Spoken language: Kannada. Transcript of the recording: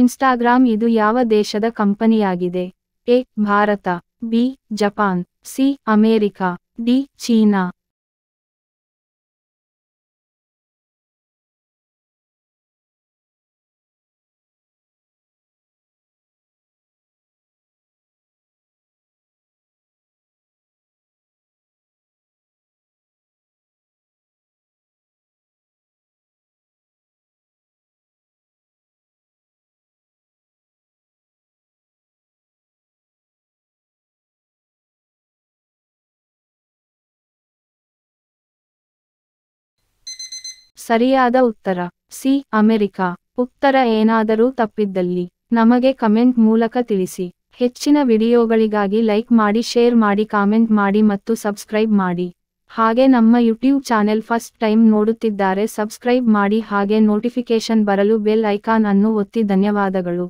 ಇನ್ಸ್ಟಾಗ್ರಾಂ ಇದು ಯಾವ ದೇಶದ ಕಂಪನಿಯಾಗಿದೆ ಎ ಭಾರತ B Japan C America, D ಚೀನಾ ಸರಿಯಾದ ಉತ್ತರ ಸಿ ಅಮೆರಿಕಾ ಉತ್ತರ ಏನಾದರೂ ತಪ್ಪಿದ್ದಲ್ಲಿ ನಮಗೆ ಕಮೆಂಟ್ ಮೂಲಕ ತಿಳಿಸಿ ಹೆಚ್ಚಿನ ವಿಡಿಯೋಗಳಿಗಾಗಿ ಲೈಕ್ ಮಾಡಿ ಶೇರ್ ಮಾಡಿ ಕಾಮೆಂಟ್ ಮಾಡಿ ಮತ್ತು ಸಬ್ಸ್ಕ್ರೈಬ್ ಮಾಡಿ ಹಾಗೆ ನಮ್ಮ ಯೂಟ್ಯೂಬ್ ಚಾನೆಲ್ ಫಸ್ಟ್ ಟೈಮ್ ನೋಡುತ್ತಿದ್ದಾರೆ ಸಬ್ಸ್ಕ್ರೈಬ್ ಮಾಡಿ ಹಾಗೆ ನೋಟಿಫಿಕೇಶನ್ ಬರಲು ಬೆಲ್ ಐಕಾನ್ ಅನ್ನು ಒತ್ತಿ ಧನ್ಯವಾದಗಳು